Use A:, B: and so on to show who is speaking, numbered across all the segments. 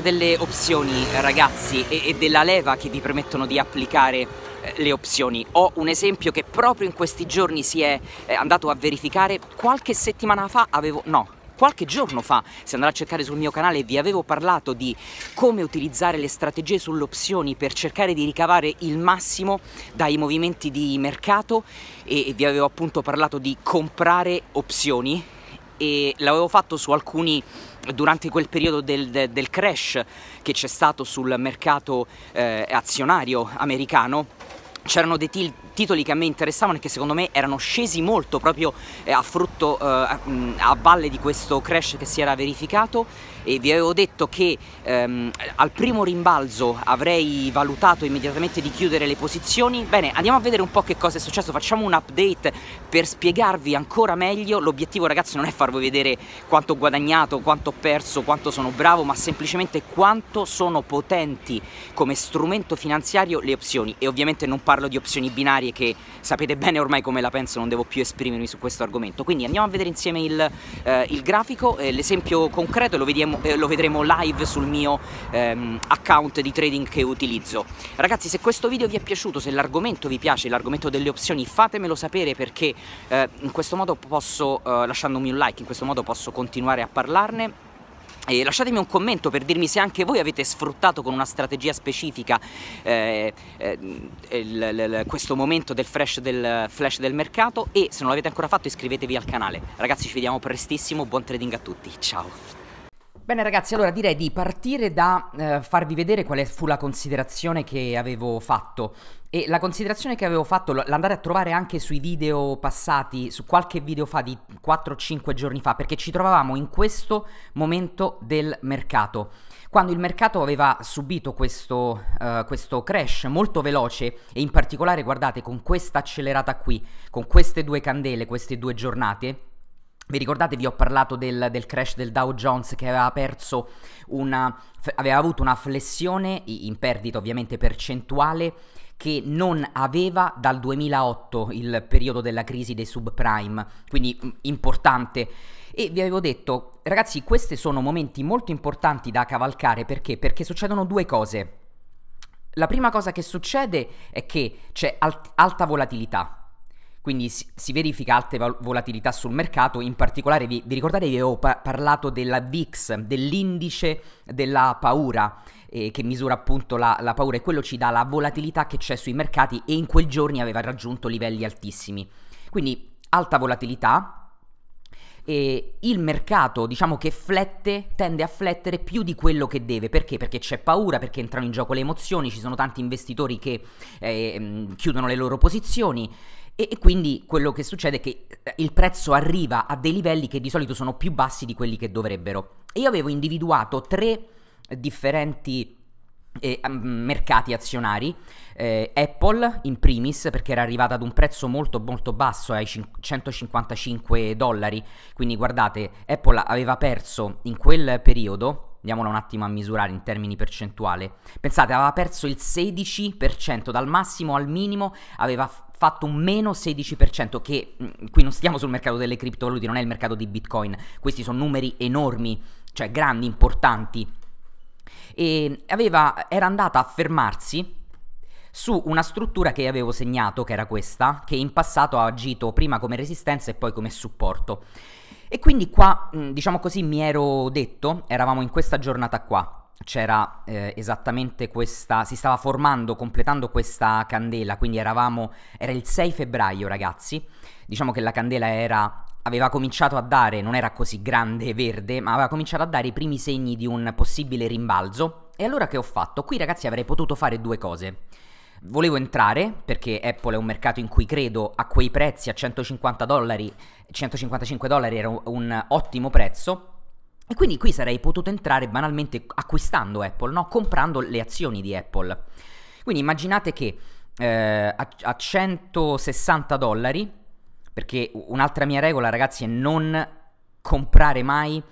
A: delle opzioni ragazzi e, e, della leva che vi permettono di applicare eh, le opzioni. Ho un esempio che proprio in questi giorni si è eh, andato a verificare, qualche settimana fa avevo... no, qualche giorno fa, se andate a cercare sul mio canale, vi avevo parlato di come utilizzare le strategie sulle opzioni per cercare di ricavare il massimo dai movimenti di mercato e vi avevo appunto parlato di comprare opzioni e l'avevo fatto su alcuni durante quel periodo del, del crash che c'è stato sul mercato eh, azionario americano c'erano dei titoli che a me interessavano e che secondo me erano scesi molto proprio eh, a frutto, eh, a, mm, a valle di questo crash che si era verificato e vi avevo detto che ehm, al primo rimbalzo avrei valutato immediatamente di chiudere le posizioni. Bene, andiamo a vedere un po' che cosa è successo, facciamo un update per spiegarvi ancora meglio. L'obiettivo ragazzi non è farvi vedere quanto ho guadagnato, quanto ho perso, quanto sono bravo, ma semplicemente quanto sono potenti come strumento finanziario le opzioni e ovviamente non parlo parlo di opzioni binarie che sapete bene ormai come la penso, non devo più esprimermi su questo argomento. Quindi andiamo a vedere insieme il, eh, il grafico, eh, l'esempio concreto lo, vediamo, eh, lo, vedremo live sul mio ehm, account di trading che utilizzo. Ragazzi se questo video vi è piaciuto, se l'argomento vi piace, l'argomento delle opzioni, fatemelo sapere perché eh, in questo modo posso, eh, lasciandomi un like, in questo modo posso continuare a parlarne e lasciatemi un commento per dirmi se anche voi avete sfruttato con una strategia specifica eh, eh, il, il, questo momento del flash, del flash del mercato e se non l'avete ancora fatto iscrivetevi al canale. Ragazzi ci vediamo prestissimo, buon trading a tutti, ciao! Bene ragazzi, allora direi di partire da eh, farvi vedere quale fu la considerazione che avevo fatto e la considerazione che avevo fatto l'andare a trovare anche sui video passati, su qualche video fa di 4-5 giorni fa, perché ci trovavamo in questo momento del mercato, quando il mercato aveva subito questo, uh, questo crash molto veloce e in particolare guardate con questa accelerata qui, con queste due candele, queste due giornate, vi ricordate, vi ho parlato del, del, crash del Dow Jones che aveva perso una, aveva avuto una flessione in perdita ovviamente percentuale che non aveva dal 2008 il periodo della crisi dei subprime, quindi mm, importante. E vi avevo detto, ragazzi, questi sono momenti molto importanti da cavalcare perché? Perché succedono due cose. La prima cosa che succede è che c'è alt- alta volatilità, quindi si, si verifica alte volatilità sul mercato, in particolare vi, vi ricordate che ho pa- parlato della VIX, dell'indice della paura eh, che misura appunto la, la paura e quello ci dà la volatilità che c'è sui mercati e in quei giorni aveva raggiunto livelli altissimi. Quindi alta volatilità, e il mercato, diciamo che flette, tende a flettere più di quello che deve. Perché? Perché c'è paura, perché entrano in gioco le emozioni, ci sono tanti investitori che eh, mm, chiudono le loro posizioni. E, e, quindi quello che succede è che eh, il prezzo arriva a dei livelli che di solito sono più bassi di quelli che dovrebbero. E io avevo individuato tre differenti eh, mercati azionari. Eh, Apple in primis perché era arrivata ad un prezzo molto molto basso ai 155 dollari quindi guardate Apple aveva perso in quel periodo andiamola un attimo a misurare in termini percentuale pensate aveva perso il 16% dal massimo al minimo aveva fatto un meno 16% che mh, mm, qui non stiamo sul mercato delle criptovalute non è il mercato di bitcoin questi sono numeri enormi cioè grandi importanti e aveva, era andata a fermarsi su una struttura che avevo segnato, che era questa, che in passato ha agito prima come resistenza e poi come supporto. E quindi qua, mm, diciamo così, mi ero detto, eravamo in questa giornata qua, c'era eh, esattamente questa, si stava formando, completando questa candela, quindi eravamo, era il 6 febbraio ragazzi, diciamo che la candela era aveva cominciato a dare, non era così grande e verde, ma aveva cominciato a dare i primi segni di un possibile rimbalzo. E allora che ho fatto? Qui ragazzi avrei potuto fare due cose. Volevo entrare perché Apple è un mercato in cui credo a quei prezzi a 150 dollari, 155 dollari era un ottimo prezzo. E quindi qui sarei potuto entrare banalmente acquistando Apple, no? comprando le azioni di Apple. Quindi immaginate che eh, a, a 160 dollari perché un'altra mia regola, ragazzi, è non comprare mai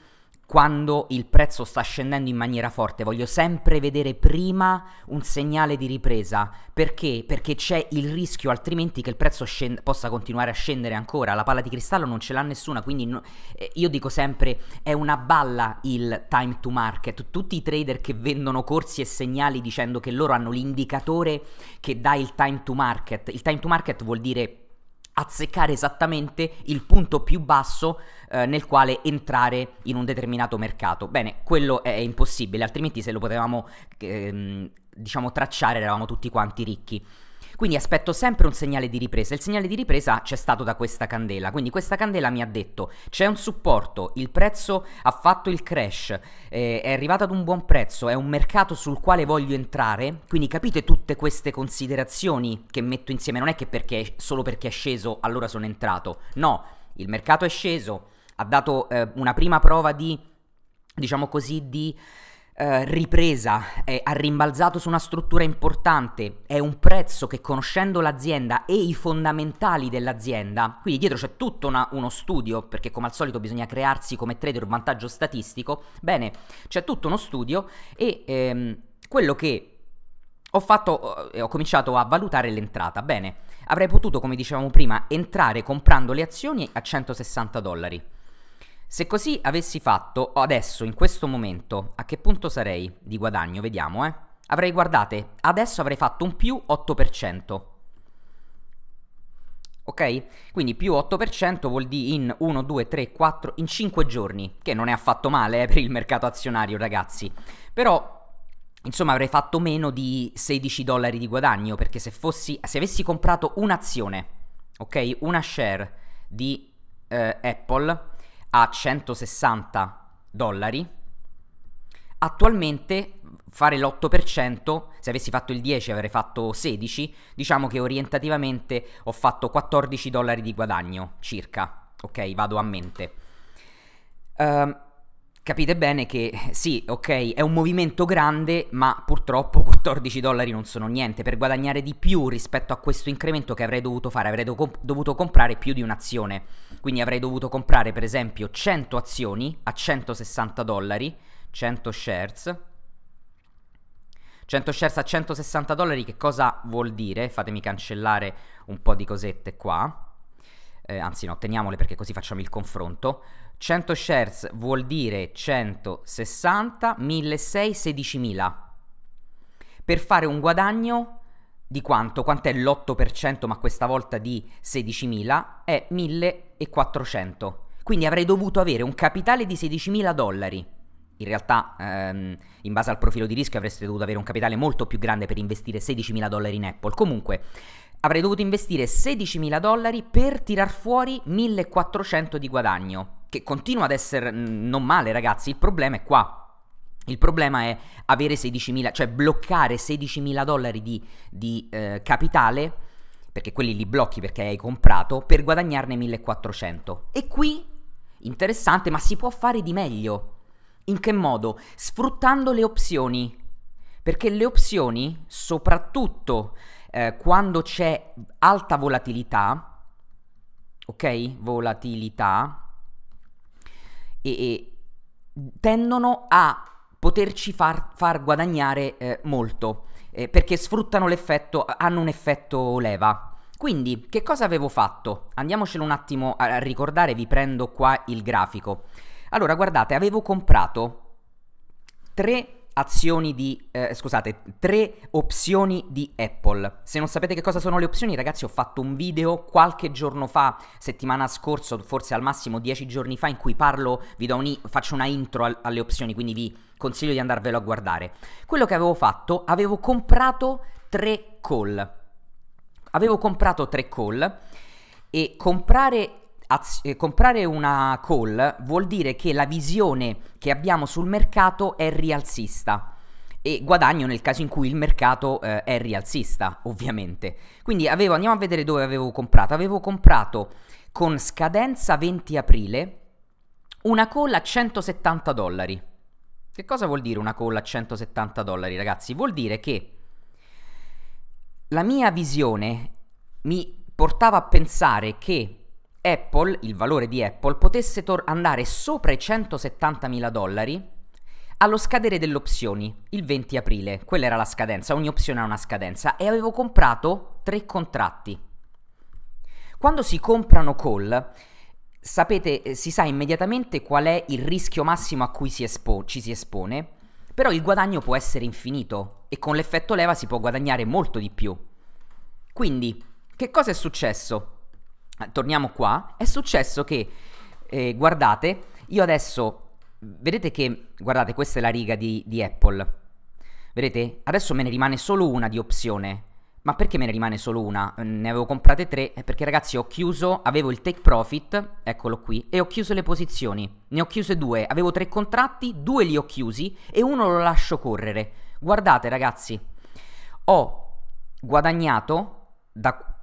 A: quando il prezzo sta scendendo in maniera forte, voglio sempre vedere prima un segnale di ripresa, perché? Perché c'è il rischio altrimenti che il prezzo scend- possa continuare a scendere ancora, la palla di cristallo non ce l'ha nessuna, quindi no- eh, io dico sempre è una balla il time to market, tutti i trader che vendono corsi e segnali dicendo che loro hanno l'indicatore che dà il time to market, il time to market vuol dire azzeccare esattamente il punto più basso eh, nel quale entrare in un determinato mercato. Bene, quello è impossibile, altrimenti se lo potevamo, ehm, diciamo, tracciare eravamo tutti quanti ricchi. Quindi aspetto sempre un segnale di ripresa. Il segnale di ripresa c'è stato da questa candela. Quindi questa candela mi ha detto c'è un supporto, il prezzo ha fatto il crash, eh, è arrivato ad un buon prezzo, è un mercato sul quale voglio entrare. Quindi capite tutte queste considerazioni che metto insieme. Non è che perché, solo perché è sceso allora sono entrato. No, il mercato è sceso, ha dato eh, una prima prova di, diciamo così, di eh, ripresa, eh, ha rimbalzato su una struttura importante, è un prezzo che conoscendo l'azienda e i fondamentali dell'azienda, quindi dietro c'è tutto una, uno studio, perché come al solito bisogna crearsi come trader un vantaggio statistico, bene, c'è tutto uno studio e ehm, quello che ho fatto, eh, ho cominciato a valutare l'entrata, bene, avrei potuto, come dicevamo prima, entrare comprando le azioni a 160 dollari. Se così avessi fatto adesso, in questo momento, a che punto sarei di guadagno? Vediamo, eh. Avrei, guardate, adesso avrei fatto un più 8%. Ok? Quindi più 8% vuol dire in 1, 2, 3, 4, in 5 giorni, che non è affatto male eh, per il mercato azionario, ragazzi. Però Insomma avrei fatto meno di 16 dollari di guadagno perché se, fossi, se avessi comprato un'azione, ok, una share di eh, Apple, a 160 dollari, attualmente fare l'8%, se avessi fatto il 10 avrei fatto 16, diciamo che orientativamente ho fatto 14 dollari di guadagno circa, ok? Vado a mente. Uh, capite bene che eh, sì, ok, è un movimento grande, ma purtroppo 14 dollari non sono niente. Per guadagnare di più rispetto a questo incremento che avrei dovuto fare, avrei do- dovuto comprare più di un'azione. Quindi avrei dovuto comprare per esempio 100 azioni a 160 dollari, 100 shares. 100 shares a 160 dollari che cosa vuol dire? Fatemi cancellare un po' di cosette qua. Eh, anzi no, teniamole perché così facciamo il confronto. 100 shares vuol dire 160, 1600, 16.000. Per fare un guadagno di quanto? Quant'è l'8%, ma questa volta di 16.000? È 1.400. Quindi avrei dovuto avere un capitale di 16.000 dollari. In realtà, ehm, in base al profilo di rischio, avreste dovuto avere un capitale molto più grande per investire 16.000 dollari in Apple. Comunque, avrei dovuto investire 16.000 dollari per tirar fuori 1.400 di guadagno che continua ad essere mm, non male, ragazzi. Il problema è qua. Il problema è avere 16.000, cioè bloccare 16.000 dollari di, di eh, capitale, perché quelli li blocchi perché hai comprato, per guadagnarne 1.400. E qui, interessante, ma si può fare di meglio. In che modo? Sfruttando le opzioni. Perché le opzioni, soprattutto eh, quando c'è alta volatilità, ok? Volatilità, e, e tendono a poterci far, far guadagnare eh, molto eh, perché sfruttano l'effetto, hanno un effetto leva. Quindi, che cosa avevo fatto? Andiamocelo un attimo a ricordare, vi prendo qua il grafico. Allora, guardate, avevo comprato tre azioni di eh, scusate, tre opzioni di Apple. Se non sapete che cosa sono le opzioni, ragazzi, ho fatto un video qualche giorno fa, settimana scorsa, forse al massimo dieci giorni fa in cui parlo, vi do un faccio una intro al alle opzioni, quindi vi consiglio di andarvelo a guardare. Quello che avevo fatto, avevo comprato tre call. Avevo comprato tre call e comprare az- eh, comprare una call vuol dire che la visione che abbiamo sul mercato è rialzista e guadagno nel caso in cui il mercato eh, è rialzista, ovviamente. Quindi avevo, andiamo a vedere dove avevo comprato. Avevo comprato con scadenza 20 aprile una call a 170 dollari. Che cosa vuol dire una call a 170 dollari, ragazzi? Vuol dire che la mia visione mi portava a pensare che Apple, il valore di Apple, potesse tor- andare sopra i 170 mila dollari allo scadere delle opzioni, il 20 aprile, quella era la scadenza, ogni opzione ha una scadenza, e avevo comprato tre contratti. Quando si comprano call, sapete, eh, si sa immediatamente qual è il rischio massimo a cui si espo- ci si espone, però il guadagno può essere infinito e con l'effetto leva si può guadagnare molto di più. Quindi, che cosa è successo? Ah, torniamo qua, è successo che, eh, guardate, io adesso, vedete che, guardate, questa è la riga di, di Apple, vedete, adesso me ne rimane solo una di opzione, ma perché me ne rimane solo una? Mm, ne avevo comprate tre, perché ragazzi ho chiuso, avevo il take profit, eccolo qui, e ho chiuso le posizioni. Ne ho chiuse due, avevo tre contratti, due li ho chiusi e uno lo lascio correre. Guardate ragazzi, ho guadagnato da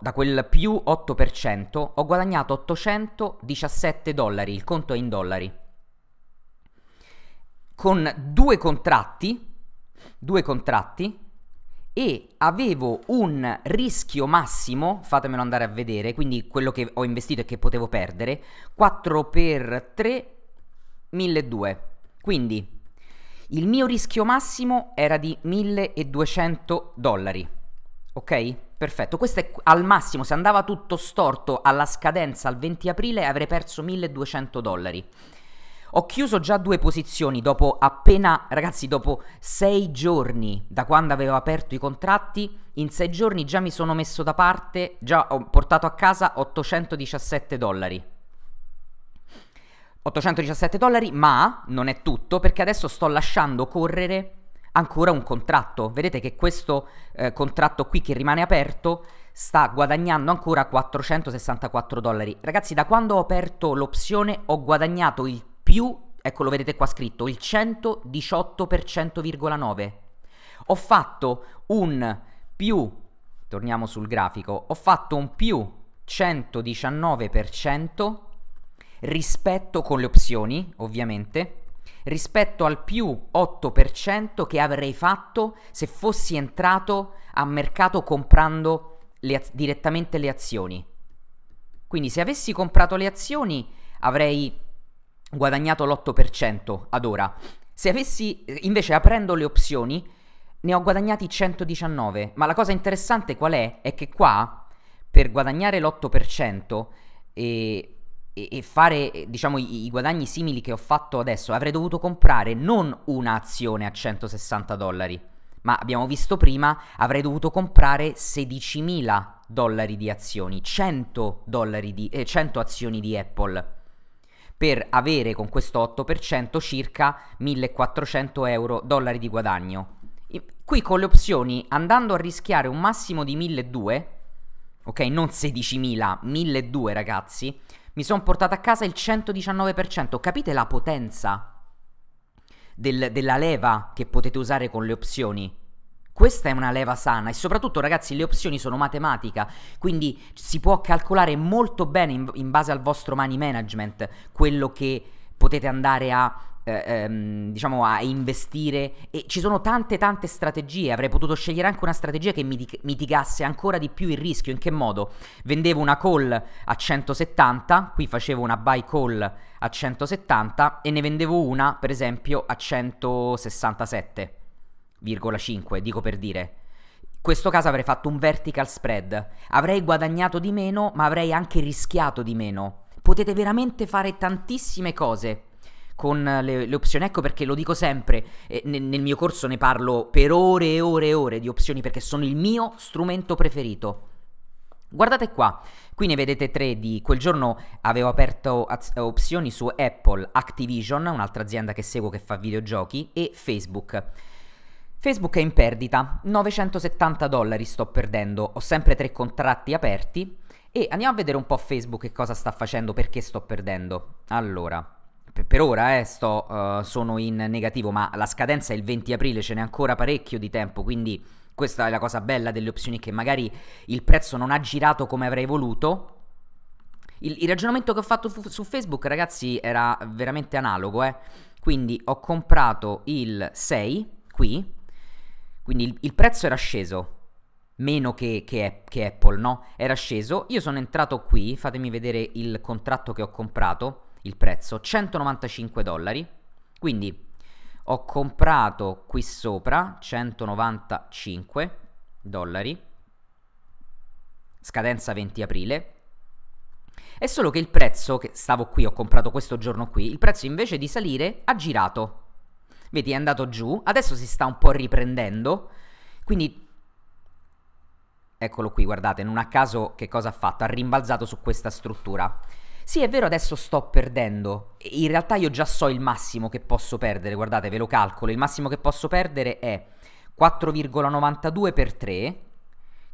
A: da quel più 8% ho guadagnato 817 dollari, il conto è in dollari. Con due contratti, due contratti e avevo un rischio massimo, fatemelo andare a vedere, quindi quello che ho investito e che potevo perdere, 4 per 3 1200. Quindi il mio rischio massimo era di 1200 dollari. Ok? Perfetto, questo è al massimo, se andava tutto storto alla scadenza al 20 aprile avrei perso 1200 dollari. Ho chiuso già due posizioni dopo appena, ragazzi, dopo sei giorni da quando avevo aperto i contratti, in sei giorni già mi sono messo da parte, già ho portato a casa 817 dollari. 817 dollari, ma non è tutto perché adesso sto lasciando correre ancora un contratto. Vedete che questo eh, contratto qui che rimane aperto sta guadagnando ancora 464 dollari. Ragazzi, da quando ho aperto l'opzione ho guadagnato il più, ecco lo vedete qua scritto, il 118,9. Ho fatto un più, torniamo sul grafico, ho fatto un più 119% rispetto con le opzioni, ovviamente, rispetto al più 8% che avrei fatto se fossi entrato a mercato comprando le az- direttamente le azioni. Quindi se avessi comprato le azioni avrei guadagnato l'8% ad ora. Se avessi invece aprendo le opzioni ne ho guadagnati 119, ma la cosa interessante qual è? È che qua per guadagnare l'8% e e, fare diciamo i, guadagni simili che ho fatto adesso avrei dovuto comprare non un'azione a 160 dollari ma abbiamo visto prima avrei dovuto comprare 16.000 dollari di azioni 100, dollari di, eh, 100 azioni di Apple per avere con questo 8% circa 1400 euro dollari di guadagno qui con le opzioni andando a rischiare un massimo di 1200 ok non 16.000 1200 ragazzi mi sono portato a casa il 119%. Capite la potenza del, della leva che potete usare con le opzioni? Questa è una leva sana e soprattutto ragazzi le opzioni sono matematica, quindi si può calcolare molto bene in, in base al vostro money management quello che potete andare a eh, ehm, diciamo a investire e ci sono tante tante strategie avrei potuto scegliere anche una strategia che mitigasse ancora di più il rischio in che modo vendevo una call a 170 qui facevo una buy call a 170 e ne vendevo una per esempio a 167,5 dico per dire in questo caso avrei fatto un vertical spread avrei guadagnato di meno ma avrei anche rischiato di meno potete veramente fare tantissime cose con le, le, opzioni. Ecco perché lo dico sempre, eh, nel, nel, mio corso ne parlo per ore e ore e ore di opzioni perché sono il mio strumento preferito. Guardate qua, qui ne vedete tre di quel giorno avevo aperto az- opzioni su Apple, Activision, un'altra azienda che seguo che fa videogiochi, e Facebook. Facebook è in perdita, 970 dollari sto perdendo, ho sempre tre contratti aperti e andiamo a vedere un po' Facebook che cosa sta facendo, perché sto perdendo. Allora, per ora eh, sto, uh, sono in negativo, ma la scadenza è il 20 aprile, ce n'è ancora parecchio di tempo, quindi questa è la cosa bella delle opzioni che magari il prezzo non ha girato come avrei voluto. Il, il ragionamento che ho fatto fu- su Facebook, ragazzi, era veramente analogo, eh. Quindi ho comprato il 6 qui, quindi il, il prezzo era sceso, meno che, che, che Apple, no? Era sceso, io sono entrato qui, fatemi vedere il contratto che ho comprato, il prezzo, 195 dollari, quindi ho comprato qui sopra 195 dollari, scadenza 20 aprile, è solo che il prezzo, che stavo qui, ho comprato questo giorno qui, il prezzo invece di salire ha girato. Vedi, è andato giù, adesso si sta un po' riprendendo, quindi Eccolo qui, guardate, non a caso che cosa ha fatto? Ha rimbalzato su questa struttura. Sì, è vero, adesso sto perdendo. In realtà io già so il massimo che posso perdere, guardate, ve lo calcolo. Il massimo che posso perdere è 4,92 per 3,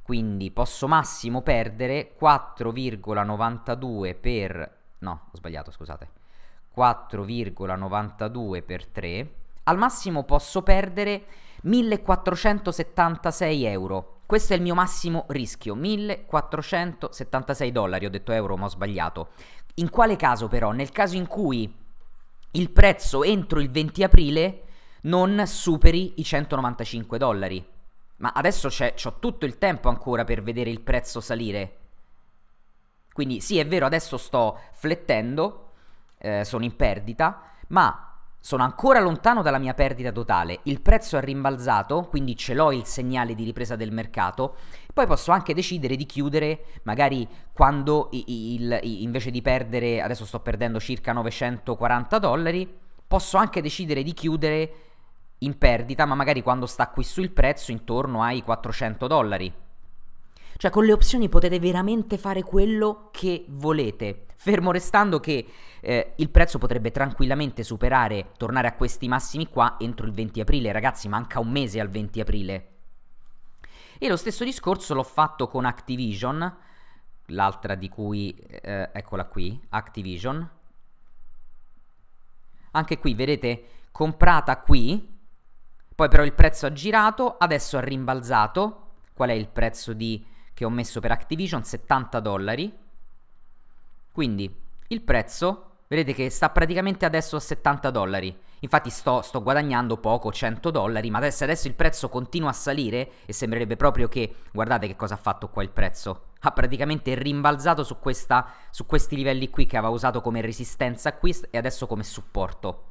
A: quindi posso massimo perdere 4,92 per... No, ho sbagliato, scusate. 4,92 per 3. Al massimo posso perdere 1476 euro. Questo è il mio massimo rischio, 1476 dollari, ho detto euro ma ho sbagliato. In quale caso però? Nel caso in cui il prezzo entro il 20 aprile non superi i 195 dollari. Ma adesso ho tutto il tempo ancora per vedere il prezzo salire. Quindi sì, è vero, adesso sto flettendo, eh, sono in perdita, ma sono ancora lontano dalla mia perdita totale, il prezzo è rimbalzato, quindi ce l'ho il segnale di ripresa del mercato, poi posso anche decidere di chiudere, magari quando il, il, invece di perdere, adesso sto perdendo circa 940 dollari, posso anche decidere di chiudere in perdita, ma magari quando sta qui sul prezzo intorno ai 400 dollari. Cioè con le opzioni potete veramente fare quello che volete, fermo restando che eh, il prezzo potrebbe tranquillamente superare, tornare a questi massimi qua entro il 20 aprile, ragazzi manca un mese al 20 aprile. E lo stesso discorso l'ho fatto con Activision, l'altra di cui, eh, eccola qui, Activision. Anche qui, vedete, comprata qui, poi però il prezzo ha girato, adesso ha rimbalzato. Qual è il prezzo di che ho messo per Activision 70 dollari. Quindi il prezzo, vedete che sta praticamente adesso a 70 dollari. Infatti sto, sto, guadagnando poco, 100 dollari, ma adesso, adesso il prezzo continua a salire e sembrerebbe proprio che, guardate che cosa ha fatto qua il prezzo. Ha praticamente rimbalzato su, questa, su questi livelli qui che aveva usato come resistenza acquist e adesso come supporto.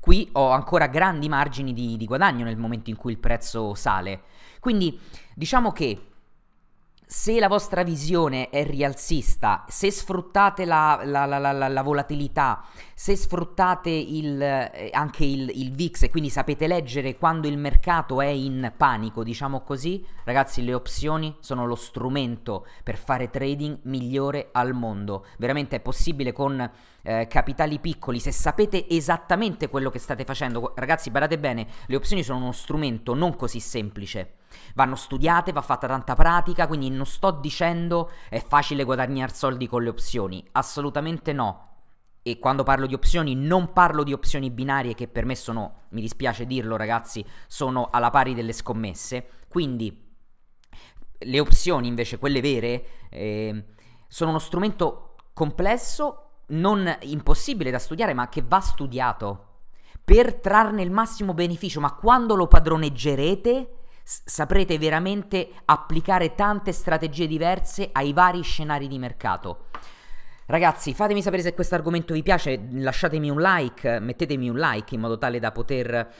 A: Qui ho ancora grandi margini di, di guadagno nel momento in cui il prezzo sale. Quindi diciamo che se la vostra visione è rialzista, se sfruttate la, la, la, la volatilità, se sfruttate il, eh, anche il, il, VIX e quindi sapete leggere quando il mercato è in panico, diciamo così, ragazzi le opzioni sono lo strumento per fare trading migliore al mondo. Veramente è possibile con eh, capitali piccoli, se sapete esattamente quello che state facendo, ragazzi badate bene, le opzioni sono uno strumento non così semplice Vanno studiate, va fatta tanta pratica, quindi non sto dicendo è facile guadagnare soldi con le opzioni, assolutamente no. E quando parlo di opzioni non parlo di opzioni binarie che per me sono, mi dispiace dirlo ragazzi, sono alla pari delle scommesse. Quindi le opzioni invece, quelle vere, eh, sono uno strumento complesso, non impossibile da studiare, ma che va studiato per trarne il massimo beneficio, ma quando lo padroneggerete saprete veramente applicare tante strategie diverse ai vari scenari di mercato. Ragazzi, fatemi sapere se questo argomento vi piace, lasciatemi un like, mettetemi un like in modo tale da poter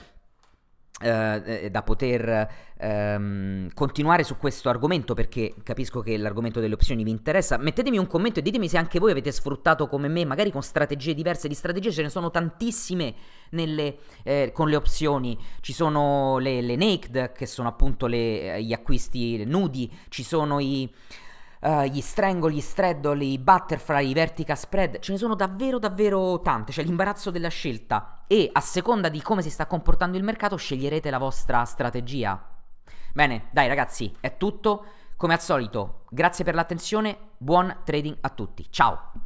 A: eh, eh, da poter ehm, continuare su questo argomento perché capisco che l'argomento delle opzioni vi interessa mettetemi un commento e ditemi se anche voi avete sfruttato come me magari con strategie diverse di strategie ce ne sono tantissime nelle, eh, con le opzioni ci sono le, le naked che sono appunto le, eh, gli acquisti nudi ci sono i uh, gli strangle, gli straddle, i butterfly, i vertical spread, ce ne sono davvero davvero tante, c'è cioè l'imbarazzo della scelta e a seconda di come si sta comportando il mercato sceglierete la vostra strategia. Bene, dai ragazzi, è tutto, come al solito, grazie per l'attenzione, buon trading a tutti, ciao!